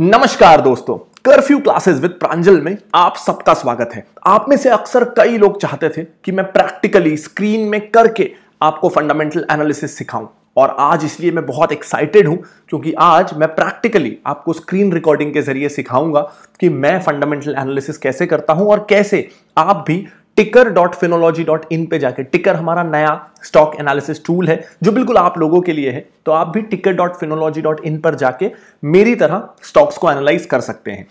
नमस्कार दोस्तों curfew classes with प्रांजल में आप सबका स्वागत है आप में से अक्सर कई लोग चाहते थे कि मैं प्रैक्टिकली स्क्रीन में करके आपको फंडामेंटल एनालिसिस सिखाऊं और आज इसलिए मैं बहुत एक्साइटेड हूं क्योंकि आज मैं प्रैक्टिकली आपको स्क्रीन रिकॉर्डिंग के जरिए सिखाऊंगा कि मैं फंडामेंटल एनालिसिस कैसे करता हूं और कैसे आप भी टिकर डॉट फिनोलॉजी डॉट इन पे जाकर टिकर हमारा नया स्टॉक एनालिसिस टूल है जो बिल्कुल आप लोगों के लिए है तो आप भी टिकर डॉट फिनोलॉजी डॉट इन पर जाके मेरी तरह स्टॉक्स को एनालाइज कर सकते हैं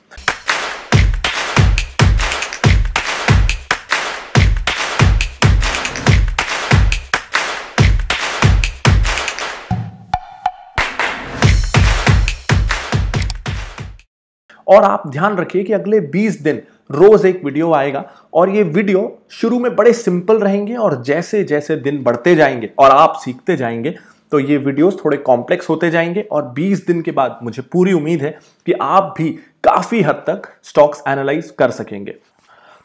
और आप ध्यान रखिए कि अगले 20 दिन रोज एक वीडियो आएगा और ये वीडियो शुरू में बड़े सिंपल रहेंगे और जैसे जैसे दिन बढ़ते जाएंगे और आप सीखते जाएंगे तो ये वीडियोस थोड़े कॉम्प्लेक्स होते जाएंगे और 20 दिन के बाद मुझे पूरी उम्मीद है कि आप भी काफ़ी हद तक स्टॉक्स एनालाइज कर सकेंगे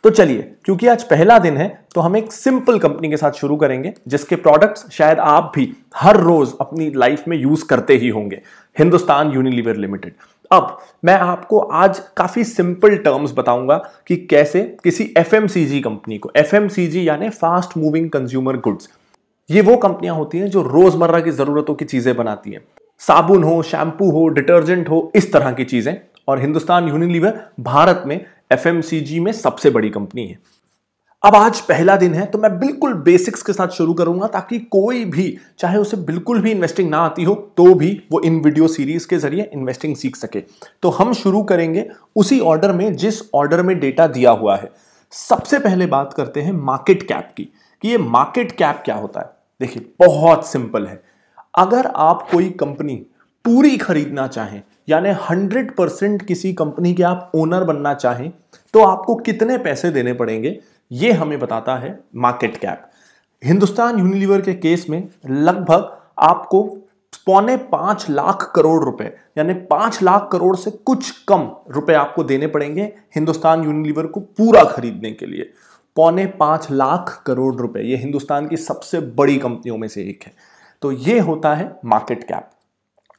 तो चलिए क्योंकि आज पहला दिन है तो हम एक सिंपल कंपनी के साथ शुरू करेंगे जिसके प्रोडक्ट्स शायद आप भी हर रोज अपनी लाइफ में यूज करते ही होंगे हिंदुस्तान यूनिलीवर लिमिटेड अब मैं आपको आज काफ़ी सिंपल टर्म्स बताऊंगा कि कैसे किसी एफ कंपनी को एफ यानी फास्ट मूविंग कंज्यूमर गुड्स ये वो कंपनियां होती हैं जो रोज़मर्रा की ज़रूरतों की चीज़ें बनाती हैं साबुन हो शैम्पू हो डिटर्जेंट हो इस तरह की चीज़ें और हिंदुस्तान यूनिलीवर भारत में एफ में सबसे बड़ी कंपनी है अब आज पहला दिन है तो मैं बिल्कुल बेसिक्स के साथ शुरू करूंगा ताकि कोई भी चाहे उसे बिल्कुल भी इन्वेस्टिंग ना आती हो तो भी वो इन वीडियो सीरीज के जरिए इन्वेस्टिंग सीख सके तो हम शुरू करेंगे उसी ऑर्डर में जिस ऑर्डर में डेटा दिया हुआ है सबसे पहले बात करते हैं मार्केट कैप की कि ये मार्केट कैप क्या होता है देखिए बहुत सिंपल है अगर आप कोई कंपनी पूरी खरीदना चाहें यानी परसेंट किसी कंपनी के आप ओनर बनना चाहें तो आपको कितने पैसे देने पड़ेंगे ये हमें बताता है मार्केट कैप हिंदुस्तान यूनिलीवर के केस में लगभग आपको पौने पांच लाख करोड़ रुपए यानी पांच लाख करोड़ से कुछ कम रुपए आपको देने पड़ेंगे हिंदुस्तान यूनिलीवर को पूरा खरीदने के लिए पौने पांच लाख करोड़ रुपए ये हिंदुस्तान की सबसे बड़ी कंपनियों में से एक है तो ये होता है मार्केट कैप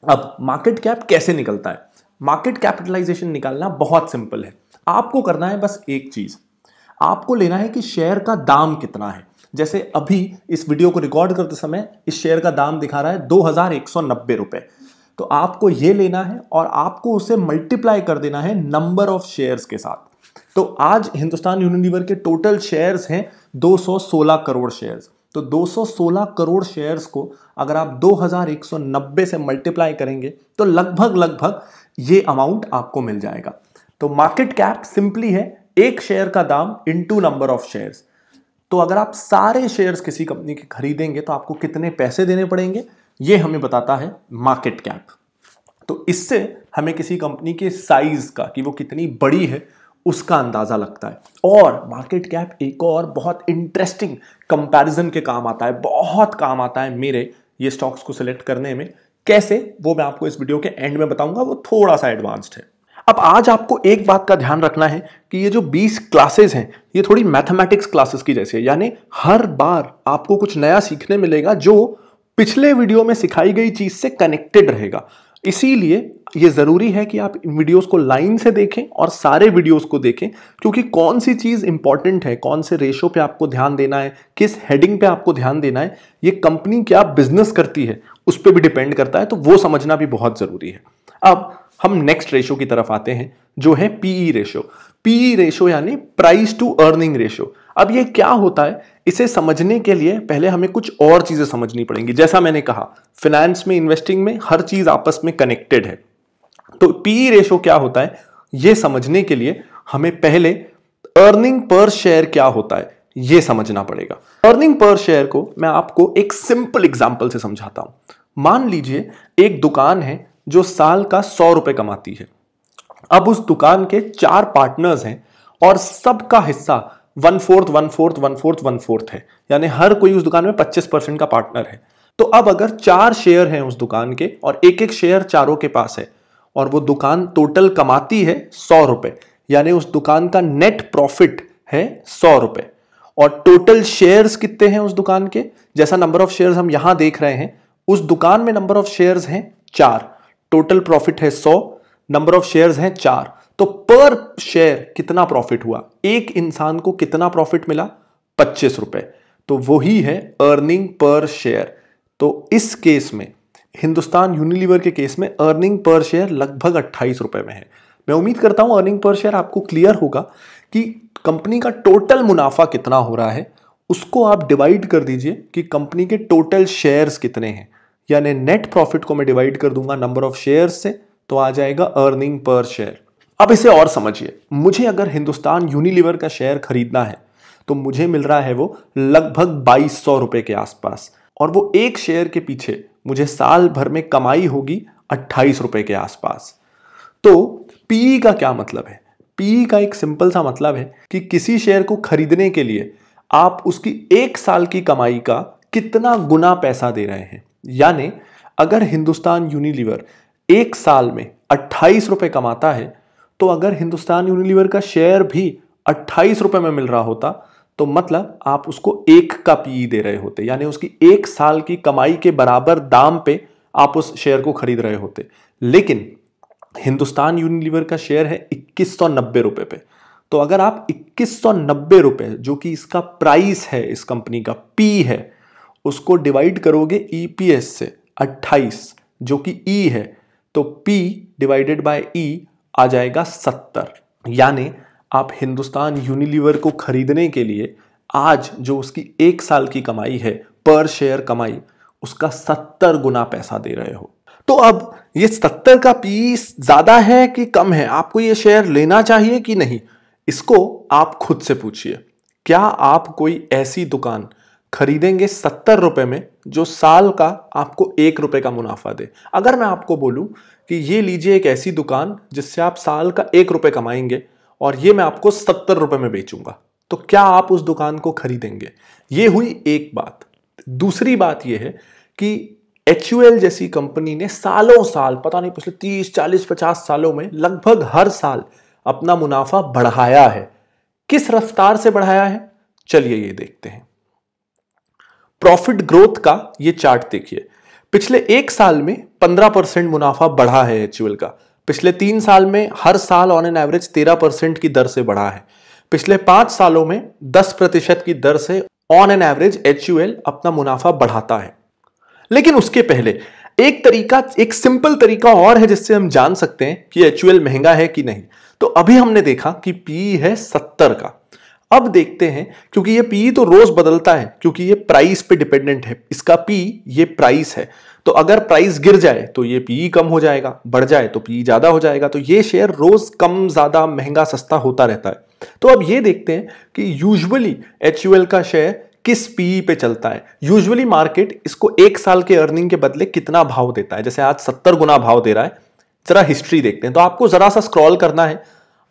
अब मार्केट कैप कैसे निकलता है मार्केट कैपिटलाइजेशन निकालना बहुत सिंपल है आपको करना है बस एक चीज़ आपको लेना है कि शेयर का दाम कितना है जैसे अभी इस वीडियो को रिकॉर्ड करते समय इस शेयर का दाम दिखा रहा है दो हज़ार एक सौ नब्बे रुपये तो आपको ये लेना है और आपको उसे मल्टीप्लाई कर देना है नंबर ऑफ शेयर्स के साथ तो आज हिंदुस्तान यूनिलीवर के टोटल शेयर्स हैं 216 करोड़ शेयर्स तो 216 करोड़ शेयर्स को अगर आप 2190 से मल्टीप्लाई करेंगे तो लगभग लगभग ये अमाउंट आपको मिल जाएगा तो मार्केट कैप सिंपली है एक शेयर का दाम इंटू नंबर ऑफ शेयर्स तो अगर आप सारे शेयर्स किसी कंपनी के खरीदेंगे तो आपको कितने पैसे देने पड़ेंगे ये हमें बताता है मार्केट कैप तो इससे हमें किसी कंपनी के साइज का कि वो कितनी बड़ी है उसका अंदाज़ा लगता है और मार्केट कैप एक और बहुत इंटरेस्टिंग कंपैरिजन के काम आता है बहुत काम आता है मेरे ये स्टॉक्स को सिलेक्ट करने में कैसे वो मैं आपको इस वीडियो के एंड में बताऊंगा वो थोड़ा सा एडवांस्ड है अब आज आपको एक बात का ध्यान रखना है कि ये जो 20 क्लासेस हैं ये थोड़ी मैथमेटिक्स क्लासेस की जैसी है यानी हर बार आपको कुछ नया सीखने मिलेगा जो पिछले वीडियो में सिखाई गई चीज़ से कनेक्टेड रहेगा इसीलिए ये ज़रूरी है कि आप वीडियोस को लाइन से देखें और सारे वीडियोस को देखें क्योंकि कौन सी चीज़ इंपॉर्टेंट है कौन से रेशो पे आपको ध्यान देना है किस हेडिंग पे आपको ध्यान देना है ये कंपनी क्या बिजनेस करती है उस पर भी डिपेंड करता है तो वो समझना भी बहुत ज़रूरी है अब हम नेक्स्ट रेशो की तरफ आते हैं जो है पीई रेशो पीई रेशो यानी प्राइस टू अर्निंग रेशो अब ये क्या होता है इसे समझने के लिए पहले हमें कुछ और चीज़ें समझनी पड़ेंगी जैसा मैंने कहा फिनेंस में इन्वेस्टिंग में हर चीज़ आपस में कनेक्टेड है तो पीई रेशो e क्या होता है ये समझने के लिए हमें पहले अर्निंग पर शेयर क्या होता है ये समझना पड़ेगा अर्निंग पर शेयर को मैं आपको एक सिंपल एग्जाम्पल से समझाता हूं मान लीजिए एक दुकान है जो साल का सौ रुपए कमाती है अब उस दुकान के चार पार्टनर्स हैं और सबका हिस्सा one fourth one fourth one fourth one fourth है यानी हर कोई उस दुकान में पच्चीस परसेंट का पार्टनर है तो अब अगर चार शेयर हैं उस दुकान के और एक एक शेयर चारों के पास है और वो दुकान टोटल कमाती है सौ रुपए यानी उस दुकान का नेट प्रॉफिट है सौ रुपए और टोटल शेयर्स कितने हैं उस दुकान के जैसा नंबर ऑफ शेयर्स हम यहां देख रहे हैं उस दुकान में नंबर ऑफ शेयर्स हैं चार टोटल प्रॉफिट है सौ नंबर ऑफ शेयर्स हैं चार तो पर शेयर कितना प्रॉफिट हुआ एक इंसान को कितना प्रॉफिट मिला पच्चीस रुपए तो वही है अर्निंग पर शेयर तो इस केस में हिंदुस्तान यूनिलीवर के केस में अर्निंग पर शेयर लगभग अट्ठाईस रुपए में है मैं उम्मीद करता हूं अर्निंग पर शेयर आपको क्लियर होगा कि कंपनी का टोटल मुनाफा कितना हो रहा है उसको आप डिवाइड कर दीजिए कि कंपनी के टोटल शेयर्स कितने हैं यानी नेट प्रॉफिट को मैं डिवाइड कर दूंगा नंबर ऑफ शेयर से तो आ जाएगा अर्निंग पर शेयर अब इसे और समझिए मुझे अगर हिंदुस्तान यूनिलीवर का शेयर खरीदना है तो मुझे मिल रहा है वो लगभग बाईस सौ रुपए के आसपास और वो एक शेयर के पीछे मुझे साल भर में कमाई होगी अट्ठाईस रुपए के आसपास तो पीई का क्या मतलब है पीई का एक सिंपल सा मतलब है कि किसी शेयर को खरीदने के लिए आप उसकी एक साल की कमाई का कितना गुना पैसा दे रहे हैं यानी अगर हिंदुस्तान यूनिलीवर एक साल में अट्ठाईस रुपए कमाता है तो अगर हिंदुस्तान यूनिलीवर का शेयर भी अट्ठाईस रुपए में मिल रहा होता तो मतलब आप उसको एक का पी e दे रहे होते यानी उसकी एक साल की कमाई के बराबर दाम पे आप उस शेयर को खरीद रहे होते लेकिन हिंदुस्तान यूनिलीवर का शेयर है इक्कीस सौ नब्बे पे तो अगर आप इक्कीस सौ नब्बे जो कि इसका प्राइस है इस कंपनी का पी है उसको डिवाइड करोगे ई पी एस से अट्ठाईस जो कि ई e है तो पी डिवाइडेड बाय ई आ जाएगा सत्तर यानी आप हिंदुस्तान यूनिलीवर को खरीदने के लिए आज जो उसकी एक साल की कमाई है पर शेयर कमाई उसका सत्तर गुना पैसा दे रहे हो तो अब ये सत्तर का पी ज़्यादा है कि कम है आपको ये शेयर लेना चाहिए कि नहीं इसको आप खुद से पूछिए क्या आप कोई ऐसी दुकान खरीदेंगे सत्तर रुपये में जो साल का आपको एक रुपये का मुनाफा दे अगर मैं आपको बोलूं कि ये लीजिए एक ऐसी दुकान जिससे आप साल का एक रुपये कमाएंगे और ये मैं आपको सत्तर रुपये में बेचूंगा तो क्या आप उस दुकान को खरीदेंगे ये हुई एक बात दूसरी बात यह है कि एच जैसी कंपनी ने सालों साल पता नहीं पिछले तीस चालीस पचास सालों में लगभग हर साल अपना मुनाफा बढ़ाया है किस रफ्तार से बढ़ाया है चलिए ये देखते हैं प्रॉफिट ग्रोथ का ये चार्ट देखिए पिछले एक साल में 15 परसेंट मुनाफा बढ़ा है एच का पिछले तीन साल में हर साल ऑन एन एवरेज 13 परसेंट की दर से बढ़ा है पिछले पांच सालों में 10 प्रतिशत की दर से ऑन एन एवरेज एच अपना मुनाफा बढ़ाता है लेकिन उसके पहले एक तरीका एक सिंपल तरीका और है जिससे हम जान सकते हैं कि एच महंगा है कि नहीं तो अभी हमने देखा कि पी है सत्तर का अब देखते हैं क्योंकि ये पी तो रोज बदलता है क्योंकि ये प्राइस पे डिपेंडेंट है इसका पी ये प्राइस है तो अगर प्राइस गिर जाए तो ये पी कम हो जाएगा बढ़ जाए तो पी ज्यादा हो जाएगा तो ये शेयर रोज कम ज्यादा महंगा सस्ता होता रहता है तो अब ये देखते हैं कि यूजुअली एच का शेयर किस पी पे चलता है यूजुअली मार्केट इसको एक साल के अर्निंग के बदले कितना भाव देता है जैसे आज सत्तर गुना भाव दे रहा है जरा हिस्ट्री देखते हैं तो आपको जरा सा स्क्रॉल करना है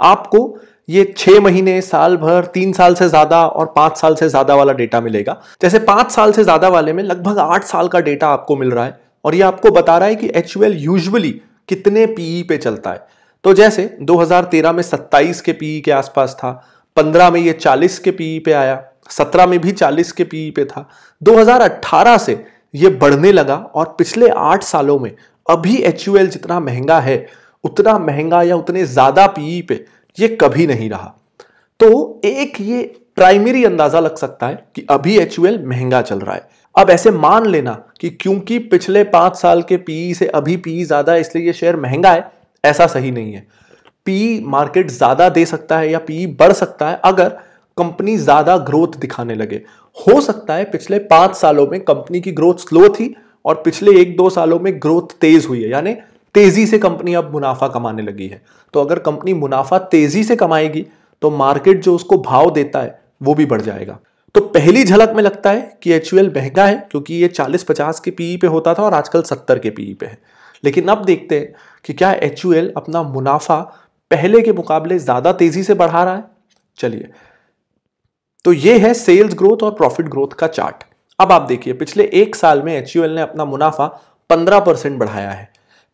आपको ये छह महीने साल भर तीन साल से ज़्यादा और पांच साल से ज़्यादा वाला डेटा मिलेगा जैसे पांच साल से ज़्यादा वाले में लगभग आठ साल का डेटा आपको मिल रहा है और ये आपको बता रहा है कि एच यूजली कितने पीई e पे चलता है तो जैसे 2013 में 27 के पीई e के आसपास था 15 में ये 40 के पीई e पे आया 17 में भी 40 के पीई पे था 2018 से ये बढ़ने लगा और पिछले आठ सालों में अभी एच जितना महंगा है उतना महंगा या उतने ज़्यादा पीई पे ये कभी नहीं रहा तो एक ये प्राइमरी अंदाजा लग सकता है कि अभी एच महंगा चल रहा है अब ऐसे मान लेना कि क्योंकि पिछले पांच साल के पी e से अभी पी e ज्यादा है इसलिए ये शेयर महंगा है ऐसा सही नहीं है पी मार्केट e ज्यादा दे सकता है या पी बढ़ सकता है अगर कंपनी ज्यादा ग्रोथ दिखाने लगे हो सकता है पिछले पांच सालों में कंपनी की ग्रोथ स्लो थी और पिछले एक दो सालों में ग्रोथ तेज हुई है यानी तेज़ी से कंपनी अब मुनाफा कमाने लगी है तो अगर कंपनी मुनाफा तेज़ी से कमाएगी तो मार्केट जो उसको भाव देता है वो भी बढ़ जाएगा तो पहली झलक में लगता है कि एच महंगा है क्योंकि ये 40-50 के पीई पे होता था और आजकल 70 के पीई पे है लेकिन अब देखते हैं कि क्या एच अपना मुनाफा पहले के मुकाबले ज़्यादा तेज़ी से बढ़ा रहा है चलिए तो ये है सेल्स ग्रोथ और प्रॉफिट ग्रोथ का चार्ट अब आप देखिए पिछले एक साल में एच ने अपना मुनाफा 15 परसेंट बढ़ाया है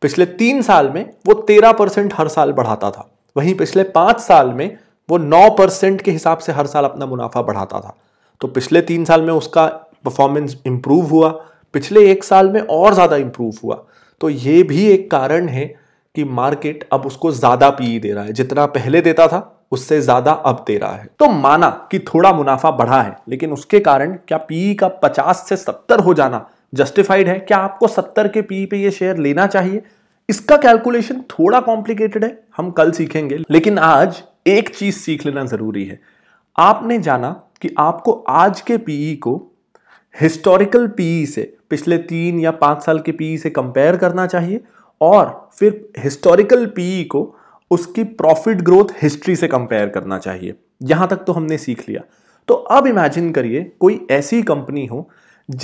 पिछले तीन साल में वो तेरह परसेंट हर साल बढ़ाता था वहीं पिछले पाँच साल में वो नौ परसेंट के हिसाब से हर साल अपना मुनाफा बढ़ाता था तो पिछले तीन साल में उसका परफॉर्मेंस इंप्रूव हुआ पिछले एक साल में और ज़्यादा इम्प्रूव हुआ तो ये भी एक कारण है कि मार्केट अब उसको ज़्यादा पी e दे रहा है जितना पहले देता था उससे ज़्यादा अब दे रहा है तो माना कि थोड़ा मुनाफा बढ़ा है लेकिन उसके कारण क्या पी e का पचास से सत्तर हो जाना जस्टिफाइड है क्या आपको सत्तर के पी e पे ये शेयर लेना चाहिए इसका कैलकुलेशन थोड़ा कॉम्प्लिकेटेड है हम कल सीखेंगे लेकिन आज एक चीज सीख लेना जरूरी है आपने जाना कि आपको आज के पीई e को हिस्टोरिकल पीई e से पिछले तीन या पाँच साल के पीई e से कंपेयर करना चाहिए और फिर हिस्टोरिकल पीई को उसकी प्रॉफिट ग्रोथ हिस्ट्री से कंपेयर करना चाहिए यहाँ तक तो हमने सीख लिया तो अब इमेजिन करिए कोई ऐसी कंपनी हो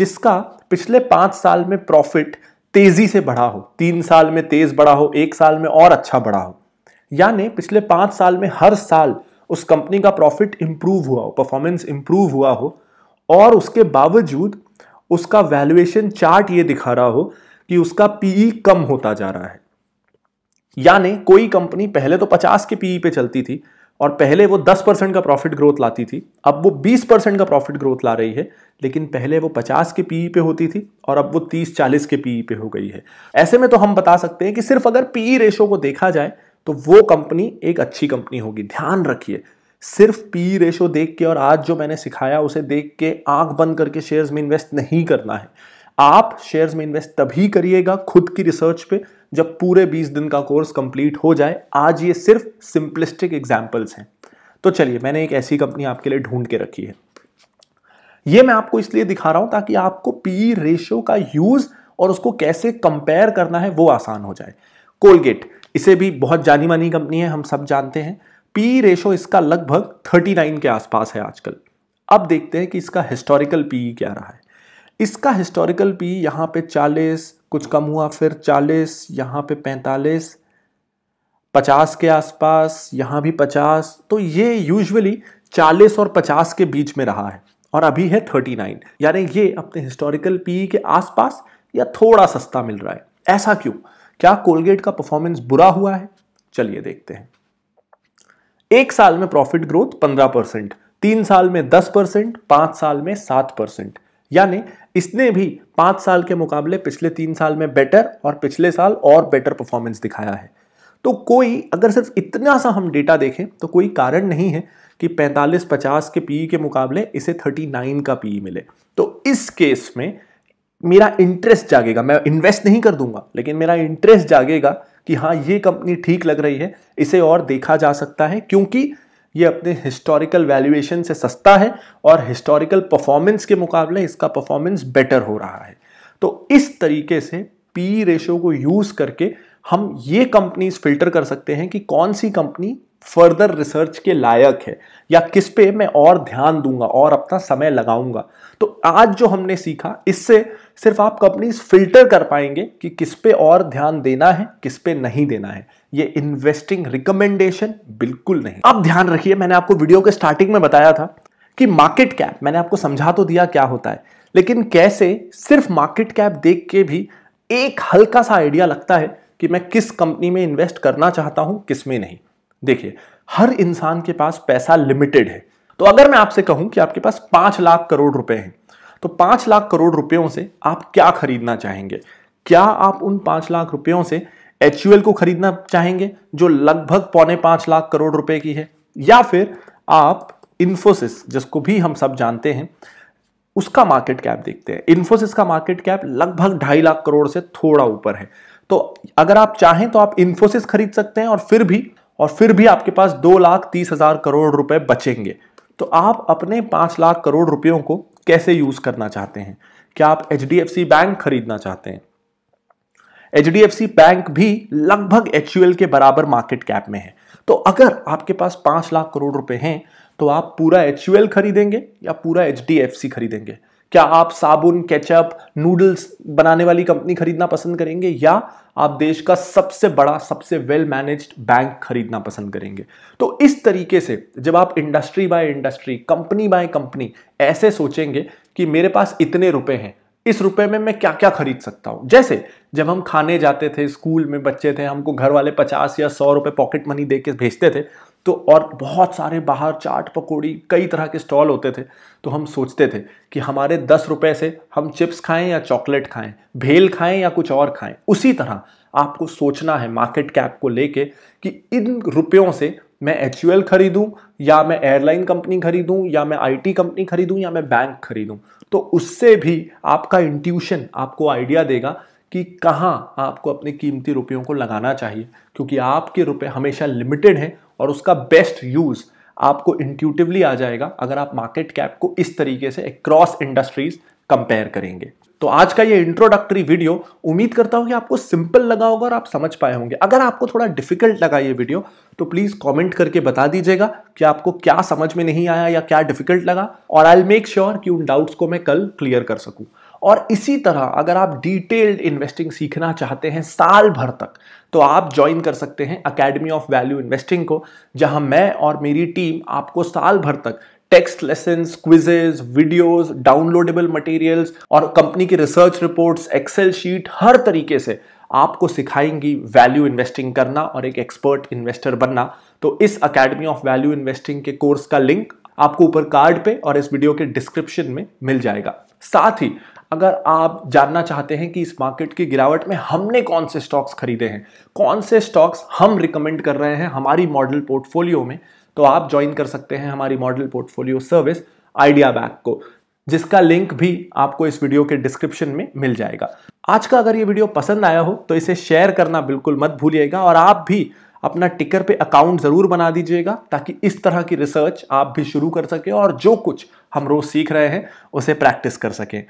जिसका पिछले पाँच साल में प्रॉफिट तेजी से बढ़ा हो तीन साल में तेज बढ़ा हो एक साल में और अच्छा बढ़ा हो यानी पिछले पांच साल में हर साल उस कंपनी का प्रॉफिट इंप्रूव हुआ हो परफॉर्मेंस इंप्रूव हुआ हो और उसके बावजूद उसका वैल्यूएशन चार्ट ये दिखा रहा हो कि उसका पीई कम होता जा रहा है यानी कोई कंपनी पहले तो 50 के पीई पे चलती थी और पहले वो 10 परसेंट का प्रॉफिट ग्रोथ लाती थी अब वो 20 परसेंट का प्रॉफिट ग्रोथ ला रही है लेकिन पहले वो 50 के पीई e पे होती थी और अब वो 30-40 के पीई e पे हो गई है ऐसे में तो हम बता सकते हैं कि सिर्फ अगर पीई रेशो e को देखा जाए तो वो कंपनी एक अच्छी कंपनी होगी ध्यान रखिए सिर्फ पी रेशो देख के और आज जो मैंने सिखाया उसे देख के आंख बंद करके शेयर्स में इन्वेस्ट नहीं करना है आप शेयर्स में इन्वेस्ट तभी करिएगा खुद की रिसर्च पर जब पूरे 20 दिन का कोर्स कंप्लीट हो जाए आज ये सिर्फ सिंपलिस्टिक एग्जाम्पल्स हैं तो चलिए मैंने एक ऐसी कंपनी आपके लिए ढूंढ के रखी है ये मैं आपको इसलिए दिखा रहा हूं ताकि आपको पी रेशियो e का यूज और उसको कैसे कंपेयर करना है वो आसान हो जाए कोलगेट इसे भी बहुत जानी मानी कंपनी है हम सब जानते हैं पी रेशो e इसका लगभग 39 के आसपास है आजकल अब देखते हैं कि इसका हिस्टोरिकल पी e क्या रहा है इसका हिस्टोरिकल पी यहाँ पे कुछ कम हुआ फिर चालीस यहाँ पे पैंतालीस पचास के आसपास यहाँ भी पचास तो ये यूजुअली चालीस और पचास के बीच में रहा है और अभी है थर्टी नाइन यानी ये अपने हिस्टोरिकल पी e के आसपास या थोड़ा सस्ता मिल रहा है ऐसा क्यों क्या कोलगेट का परफॉर्मेंस बुरा हुआ है चलिए देखते हैं एक साल में प्रॉफिट ग्रोथ पंद्रह परसेंट तीन साल में दस परसेंट पांच साल में सात परसेंट यानी इसने भी पाँच साल के मुकाबले पिछले तीन साल में बेटर और पिछले साल और बेटर परफॉर्मेंस दिखाया है तो कोई अगर सिर्फ इतना सा हम डेटा देखें तो कोई कारण नहीं है कि 45-50 के पीई e के मुकाबले इसे 39 का पीई e मिले तो इस केस में मेरा इंटरेस्ट जागेगा मैं इन्वेस्ट नहीं कर दूंगा लेकिन मेरा इंटरेस्ट जागेगा कि हाँ ये कंपनी ठीक लग रही है इसे और देखा जा सकता है क्योंकि ये अपने हिस्टोरिकल वैल्यूएशन से सस्ता है और हिस्टोरिकल परफॉर्मेंस के मुकाबले इसका परफॉर्मेंस बेटर हो रहा है तो इस तरीके से पी रेशो को यूज़ करके हम ये कंपनीज फिल्टर कर सकते हैं कि कौन सी कंपनी फर्दर रिसर्च के लायक है या किस पे मैं और ध्यान दूंगा और अपना समय लगाऊंगा तो आज जो हमने सीखा इससे सिर्फ आप कंपनीज फिल्टर कर पाएंगे कि किस पे और ध्यान देना है किस पे नहीं देना है ये इन्वेस्टिंग रिकमेंडेशन बिल्कुल नहीं अब ध्यान रखिए मैंने आपको वीडियो के स्टार्टिंग में बताया था कि मार्केट कैप मैंने आपको समझा तो दिया क्या होता है लेकिन कैसे सिर्फ मार्केट कैप देख के भी एक हल्का सा आइडिया लगता है कि मैं किस कंपनी में इन्वेस्ट करना चाहता हूं किस में नहीं देखिए हर इंसान के पास पैसा लिमिटेड है तो अगर मैं आपसे कहूं कि आपके पास पांच लाख करोड़ रुपए हैं तो पांच लाख करोड़ रुपयों से आप क्या खरीदना चाहेंगे क्या आप उन पांच लाख रुपयों से एच को खरीदना चाहेंगे जो लगभग पौने पांच लाख करोड़ रुपए की है या फिर आप इन्फोसिस जिसको भी हम सब जानते हैं उसका मार्केट कैप देखते हैं इन्फोसिस का मार्केट कैप लगभग ढाई लाख करोड़ से थोड़ा ऊपर है तो अगर आप चाहें तो आप इन्फोसिस खरीद सकते हैं और फिर भी और फिर भी आपके पास दो लाख तीस हजार करोड़ रुपए बचेंगे तो आप अपने पांच लाख करोड़ रुपयों को कैसे यूज करना चाहते हैं क्या आप एच बैंक खरीदना चाहते हैं एच बैंक भी लगभग एच के बराबर मार्केट कैप में है तो अगर आपके पास पांच लाख करोड़ रुपए हैं तो आप पूरा एच खरीदेंगे या पूरा एच खरीदेंगे क्या आप साबुन केचप नूडल्स बनाने वाली कंपनी खरीदना पसंद करेंगे या आप देश का सबसे बड़ा सबसे वेल मैनेज्ड बैंक खरीदना पसंद करेंगे तो इस तरीके से जब आप industry by industry company by company ऐसे सोचेंगे कि मेरे पास इतने रुपए हैं इस रुपए में मैं क्या क्या खरीद सकता हूँ जैसे जब हम खाने जाते थे स्कूल में बच्चे थे हमको घर वाले पचास या सौ रुपये पॉकेट मनी दे के भेजते थे तो और बहुत सारे बाहर चाट पकौड़ी कई तरह के स्टॉल होते थे तो हम सोचते थे कि हमारे दस रुपए से हम चिप्स खाएं या चॉकलेट खाएं भेल खाएं या कुछ और खाएं उसी तरह आपको सोचना है मार्केट कैप को लेके कि इन रुपयों से मैं एच यू एल खरीदूँ या मैं एयरलाइन कंपनी खरीदूँ या मैं आई टी कंपनी खरीदूँ या मैं बैंक खरीदूँ तो उससे भी आपका इंट्यूशन आपको आइडिया देगा कि कहाँ आपको अपने कीमती रुपयों को लगाना चाहिए क्योंकि आपके रुपए हमेशा लिमिटेड हैं और उसका बेस्ट यूज़ आपको इंट्यूटिवली आ जाएगा अगर आप मार्केट कैप को इस तरीके से क्रॉस इंडस्ट्रीज कंपेयर करेंगे तो आज का ये इंट्रोडक्टरी वीडियो उम्मीद करता हूं कि आपको सिंपल लगा होगा और आप समझ पाए होंगे अगर आपको थोड़ा डिफिकल्ट लगा ये वीडियो तो प्लीज़ कमेंट करके बता दीजिएगा कि आपको क्या समझ में नहीं आया या क्या डिफिकल्ट लगा और आई एल मेक श्योर कि उन डाउट्स को मैं कल क्लियर कर सकूं और इसी तरह अगर आप डिटेल्ड इन्वेस्टिंग सीखना चाहते हैं साल भर तक तो आप ज्वाइन कर सकते हैं अकेडमी ऑफ वैल्यू इन्वेस्टिंग को जहां मैं और मेरी टीम आपको साल भर तक text lesson quizzes videos downloadable materials और कंपनी की रिसर्च रिपोर्ट्स एक्सेल शीट हर तरीके से आपको सिखाएंगी वैल्यू इन्वेस्टिंग करना और एक एक्सपर्ट इन्वेस्टर बनना तो इस अकेडमी ऑफ वैल्यू इन्वेस्टिंग के कोर्स का लिंक आपको ऊपर कार्ड पे और इस वीडियो के डिस्क्रिप्शन में मिल जाएगा साथ ही अगर आप जानना चाहते हैं कि इस मार्केट की गिरावट में हमने कौन से स्टॉक्स खरीदे हैं कौन से स्टॉक्स हम रिकमेंड कर रहे हैं हमारी मॉडल पोर्टफोलियो में तो आप ज्वाइन कर सकते हैं हमारी model portfolio service idea back को जिसका लिंक भी आपको इस वीडियो के डिस्क्रिप्शन में मिल जाएगा आज का अगर ये वीडियो पसंद आया हो तो इसे शेयर करना बिल्कुल मत भूलिएगा और आप भी अपना टिकर पे अकाउंट ज़रूर बना दीजिएगा ताकि इस तरह की रिसर्च आप भी शुरू कर सकें और जो कुछ हम रोज़ सीख रहे हैं उसे प्रैक्टिस कर सकें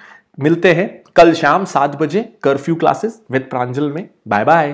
मिलते हैं कल शाम सात बजे कर्फ्यू क्लासेस विद प्रांजल में बाय बाय